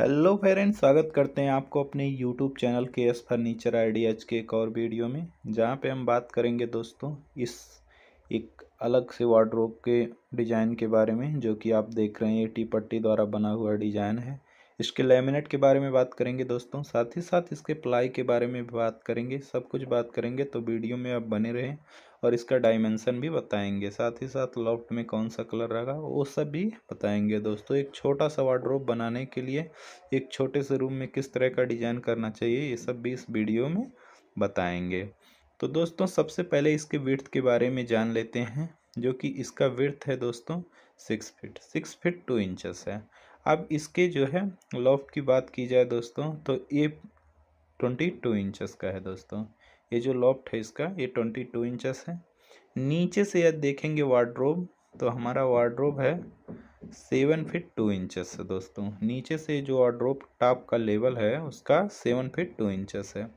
hello friends स्वागत करते हैं आपको अपने यूट्यूब चैनल के एस फर्नीचर आइडियाज के एक और वीडियो में जहां पे हम बात करेंगे दोस्तों इस एक अलग से वार्ड्रोब के डिज़ाइन के बारे में जो कि आप देख रहे हैं ये टी पट्टी द्वारा बना हुआ डिज़ाइन है इसके लेमिनेट के बारे में बात करेंगे दोस्तों साथ ही साथ इसके प्लाई के बारे में भी बात करेंगे सब कुछ बात करेंगे तो वीडियो में आप बने रहें और इसका डायमेंसन भी बताएंगे साथ ही साथ लॉफ्ट में कौन सा कलर रहेगा वो सब भी बताएंगे दोस्तों एक छोटा सा वार्ड्रोब बनाने के लिए एक छोटे से रूम में किस तरह का डिज़ाइन करना चाहिए ये सब भी इस वीडियो में बताएंगे तो दोस्तों सबसे पहले इसके विर्थ के बारे में जान लेते हैं जो कि इसका विर्थ है दोस्तों six feet six feet two inches है अब इसके जो है लॉफ्ट की बात की जाए दोस्तों तो ये ट्वेंटी टू इंचस का है दोस्तों ये जो लॉफ्ट है इसका ये ट्वेंटी टू इंचस है नीचे से यदि देखेंगे वार्ड्रोब तो हमारा वार्ड्रोब है सेवन फिट टू इंचस है दोस्तों नीचे से जो वार्ड्रोब टॉप का लेवल है उसका सेवन फिट टू इंचस है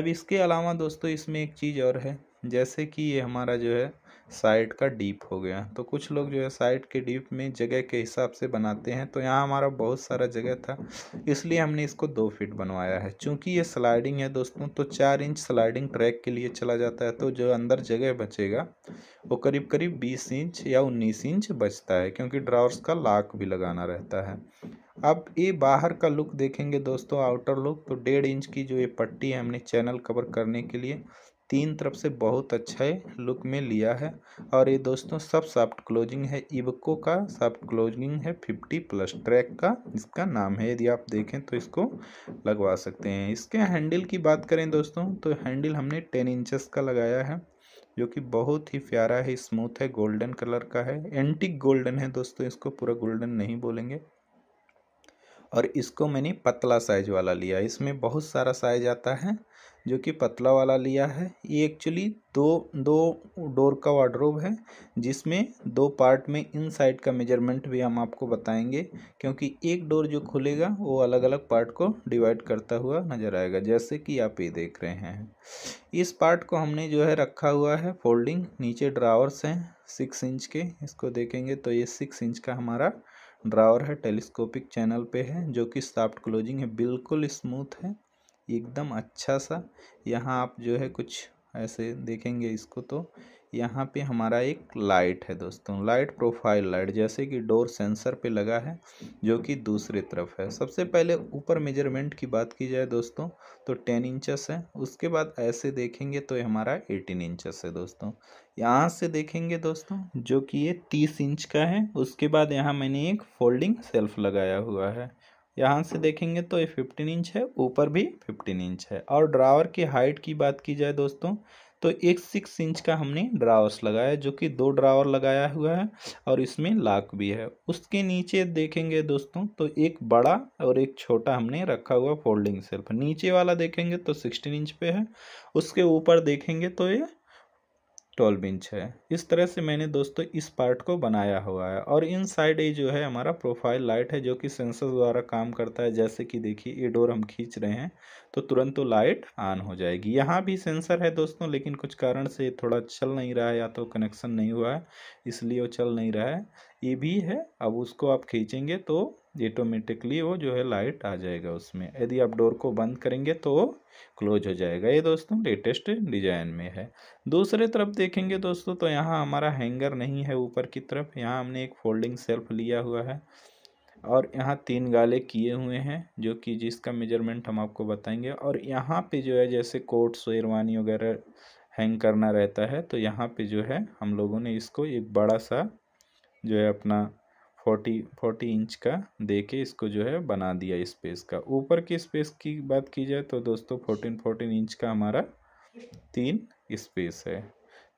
अब इसके अलावा दोस्तों इसमें एक चीज़ और है जैसे कि ये हमारा जो है साइड का डीप हो गया तो कुछ लोग जो है साइड के डीप में जगह के हिसाब से बनाते हैं तो यहाँ हमारा बहुत सारा जगह था इसलिए हमने इसको दो फीट बनवाया है चूँकि ये स्लाइडिंग है दोस्तों तो चार इंच स्लाइडिंग ट्रैक के लिए चला जाता है तो जो अंदर जगह बचेगा वो करीब करीब बीस इंच या उन्नीस इंच बचता है क्योंकि ड्रावर्स का लाक भी लगाना रहता है अब ये बाहर का लुक देखेंगे दोस्तों आउटर लुक तो डेढ़ इंच की जो ये पट्टी है हमने चैनल कवर करने के लिए तीन तरफ से बहुत अच्छे लुक में लिया है और ये दोस्तों सब सॉफ्ट क्लोजिंग है इबको का सॉफ्ट क्लोजिंग है फिफ्टी प्लस ट्रैक का इसका नाम है यदि आप देखें तो इसको लगवा सकते हैं इसके हैंडल की बात करें दोस्तों तो हैंडल हमने टेन इंचेस का लगाया है जो कि बहुत ही प्यारा है स्मूथ है गोल्डन कलर का है एंटिक गोल्डन है दोस्तों इसको पूरा गोल्डन नहीं बोलेंगे और इसको मैंने पतला साइज वाला लिया इसमें बहुत सारा साइज आता है जो कि पतला वाला लिया है ये एक्चुअली दो दो डोर का वार्ड्रोब है जिसमें दो पार्ट में इन साइड का मेजरमेंट भी हम आपको बताएंगे क्योंकि एक डोर जो खुलेगा वो अलग अलग पार्ट को डिवाइड करता हुआ नज़र आएगा जैसे कि आप ये देख रहे हैं इस पार्ट को हमने जो है रखा हुआ है फोल्डिंग नीचे ड्रावर्स हैं सिक्स इंच के इसको देखेंगे तो ये सिक्स इंच का हमारा ड्रावर है टेलीस्कोपिक चैनल पे है जो कि सॉफ्ट क्लोजिंग है बिल्कुल स्मूथ है एकदम अच्छा सा यहाँ आप जो है कुछ ऐसे देखेंगे इसको तो यहाँ पे हमारा एक लाइट है दोस्तों लाइट प्रोफाइल लाइट जैसे कि डोर सेंसर पे लगा है जो कि दूसरी तरफ है सबसे पहले ऊपर मेजरमेंट की बात की जाए दोस्तों तो टेन इंचेस है उसके बाद ऐसे देखेंगे तो ये हमारा एटीन इंचेस है दोस्तों यहाँ से देखेंगे दोस्तों जो कि ये तीस इंच का है उसके बाद यहाँ मैंने एक फोल्डिंग सेल्फ लगाया हुआ है यहाँ से देखेंगे तो ये फिफ्टीन इंच है ऊपर भी फिफ्टीन इंच है और ड्रावर की हाइट की बात की जाए दोस्तों तो एक सिक्स इंच का हमने ड्रावर्स लगाया जो कि दो ड्रावर लगाया हुआ है और इसमें लाक भी है उसके नीचे देखेंगे दोस्तों तो एक बड़ा और एक छोटा हमने रखा हुआ फोल्डिंग सेल्फ नीचे वाला देखेंगे तो सिक्सटीन इंच पे है उसके ऊपर देखेंगे तो ये टोल बिंच है इस तरह से मैंने दोस्तों इस पार्ट को बनाया हुआ है और इन साइड ये जो है हमारा प्रोफाइल लाइट है जो कि सेंसर द्वारा काम करता है जैसे कि देखिए ये डोर हम खींच रहे हैं तो तुरंत तो लाइट ऑन हो जाएगी यहाँ भी सेंसर है दोस्तों लेकिन कुछ कारण से थोड़ा चल नहीं रहा है या तो कनेक्शन नहीं हुआ है इसलिए वो चल नहीं रहा है ये भी है अब उसको आप खींचेंगे तो ऑटोमेटिकली वो जो है लाइट आ जाएगा उसमें यदि आप डोर को बंद करेंगे तो क्लोज हो जाएगा ये दोस्तों लेटेस्ट डिजाइन में है दूसरे तरफ देखेंगे दोस्तों तो यहाँ हमारा हैंगर नहीं है ऊपर की तरफ यहाँ हमने एक फोल्डिंग सेल्फ लिया हुआ है और यहाँ तीन गाले किए हुए हैं जो कि जिसका मेजरमेंट हम आपको बताएंगे और यहाँ पे जो है जैसे कोट शेरवानी वगैरह हैंग करना रहता है तो यहाँ पे जो है हम लोगों ने इसको एक बड़ा सा जो है अपना फोर्टी फोर्टी इंच का दे के इसको जो है बना दिया स्पेस का ऊपर के स्पेस की बात की जाए तो दोस्तों फोर्टीन फोर्टीन इंच का हमारा तीन स्पेस है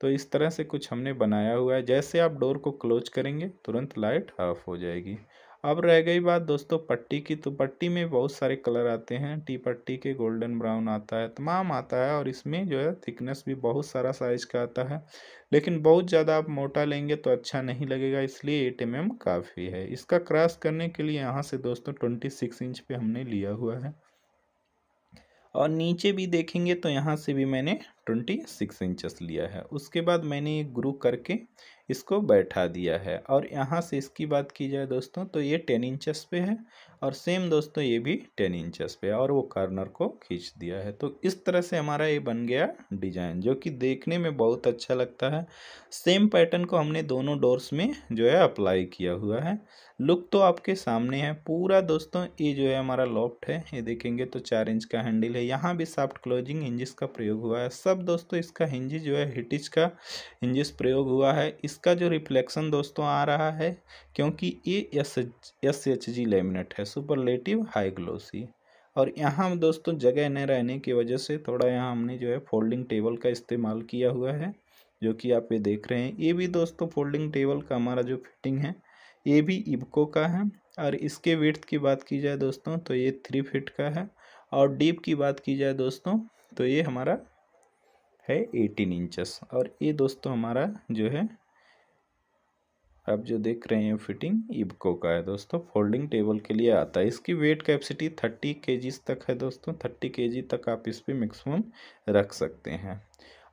तो इस तरह से कुछ हमने बनाया हुआ है जैसे आप डोर को क्लोज करेंगे तुरंत लाइट ऑफ हो जाएगी अब रह गई बात दोस्तों पट्टी की तो पट्टी में बहुत सारे कलर आते हैं टी पट्टी के गोल्डन ब्राउन आता है तमाम आता है और इसमें जो है थिकनेस भी बहुत सारा साइज का आता है लेकिन बहुत ज़्यादा आप मोटा लेंगे तो अच्छा नहीं लगेगा इसलिए एट एम काफ़ी है इसका क्रॉस करने के लिए यहाँ से दोस्तों ट्वेंटी सिक्स इंच पर हमने लिया हुआ है और नीचे भी देखेंगे तो यहाँ से भी मैंने ट्वेंटी सिक्स इंचस लिया है उसके बाद मैंने ये ग्रू करके इसको बैठा दिया है और यहाँ से इसकी बात की जाए दोस्तों तो ये टेन इंचस पे है और सेम दोस्तों ये भी टेन इंचस पे है और वो कॉर्नर को खींच दिया है तो इस तरह से हमारा ये बन गया डिजाइन जो कि देखने में बहुत अच्छा लगता है सेम पैटर्न को हमने दोनों डोर्स में जो है अप्लाई किया हुआ है लुक तो आपके सामने है पूरा दोस्तों ये जो है हमारा लॉफ्ट है ये देखेंगे तो चार इंच का हैंडल है यहाँ भी साफ्ट क्लोजिंग इंजिस का प्रयोग हुआ है सब मतलब दोस्तों इसका हिंजी जो है हिटिज का हिंजिस प्रयोग हुआ है इसका जो रिफ्लेक्शन दोस्तों आ रहा है क्योंकि ये S S H G laminate है सुपरलेटिव हाई ग्लोसी और यहाँ दोस्तों जगह न रहने की वजह से थोड़ा यहाँ हमने जो है फोल्डिंग टेबल का इस्तेमाल किया हुआ है जो कि आप ये देख रहे हैं ये भी दोस्तों फोल्डिंग टेबल का हमारा जो फिटिंग है ये भी इबको का है और इसके विर्थ की बात की जाए दोस्तों तो ये थ्री फिट का है और डीप की बात की जाए दोस्तों तो ये हमारा है एटीन इंचेस और ये दोस्तों हमारा जो है आप जो देख रहे हैं फिटिंग इबको का है दोस्तों फोल्डिंग टेबल के लिए आता है इसकी वेट कैपेसिटी थर्टी के तक है दोस्तों थर्टी के तक आप इस पर मैक्सिमम रख सकते हैं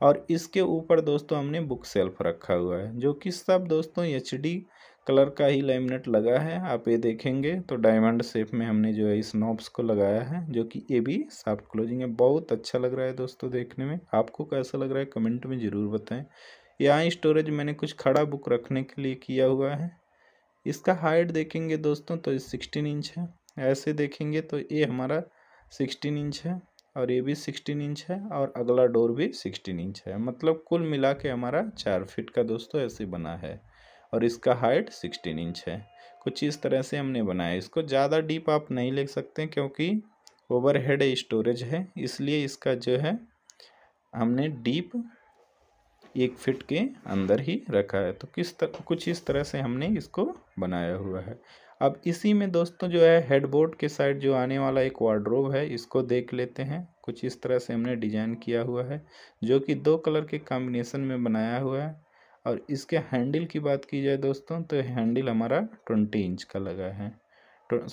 और इसके ऊपर दोस्तों हमने बुक सेल्फ रखा हुआ है जो कि सब दोस्तों एच डी कलर का ही लेमिनेट लगा है आप ये देखेंगे तो डायमंड शेप में हमने जो है इस नॉब्स को लगाया है जो कि ये भी सॉफ्ट क्लोजिंग है बहुत अच्छा लग रहा है दोस्तों देखने में आपको कैसा लग रहा है कमेंट में ज़रूर बताएं यहाँ स्टोरेज मैंने कुछ खड़ा बुक रखने के लिए किया हुआ है इसका हाइट देखेंगे दोस्तों तो सिक्सटीन इंच है ऐसे देखेंगे तो ये हमारा सिक्सटीन इंच है और ये भी सिक्सटीन इंच है और अगला डोर भी सिक्सटीन इंच है मतलब कुल मिला के हमारा चार फिट का दोस्तों ऐसे बना है और इसका हाइट सिक्सटीन इंच है कुछ इस तरह से हमने बनाया इसको ज़्यादा डीप आप नहीं ले सकते क्योंकि ओवर हेड स्टोरेज है इसलिए इसका जो है हमने डीप एक फिट के अंदर ही रखा है तो किस तरह कुछ इस तरह से हमने इसको बनाया हुआ है अब इसी में दोस्तों जो है हेडबोर्ड के साइड जो आने वाला एक वार्ड्रोब है इसको देख लेते हैं कुछ इस तरह से हमने डिज़ाइन किया हुआ है जो कि दो कलर के कॉम्बिनेशन में बनाया हुआ है और इसके हैंडल की बात की जाए दोस्तों तो हैंडल हमारा ट्वेंटी इंच का लगा है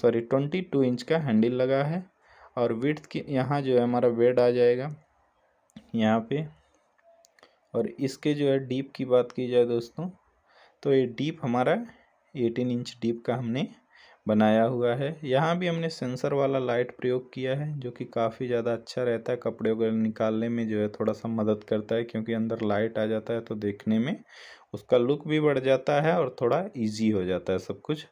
सॉरी ट्वेंटी टू इंच का हैंडल लगा है और विड्थ की यहाँ जो है हमारा वेड आ जाएगा यहाँ पे और इसके जो है डीप की बात की जाए दोस्तों तो ये डीप हमारा एटीन इंच डीप का हमने बनाया हुआ है यहाँ भी हमने सेंसर वाला लाइट प्रयोग किया है जो कि काफ़ी ज़्यादा अच्छा रहता है कपड़े वगैरह निकालने में जो है थोड़ा सा मदद करता है क्योंकि अंदर लाइट आ जाता है तो देखने में उसका लुक भी बढ़ जाता है और थोड़ा इजी हो जाता है सब कुछ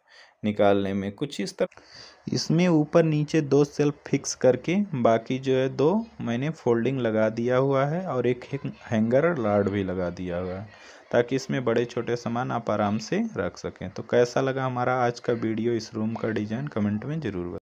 निकालने में कुछ इस तरह इसमें ऊपर नीचे दो सेल्फ फिक्स करके बाकी जो है दो मैंने फोल्डिंग लगा दिया हुआ है और एक हैंगर लाड भी लगा दिया हुआ है ताकि इसमें बड़े छोटे सामान आप आराम से रख सकें तो कैसा लगा हमारा आज का वीडियो इस रूम का डिज़ाइन कमेंट में ज़रूर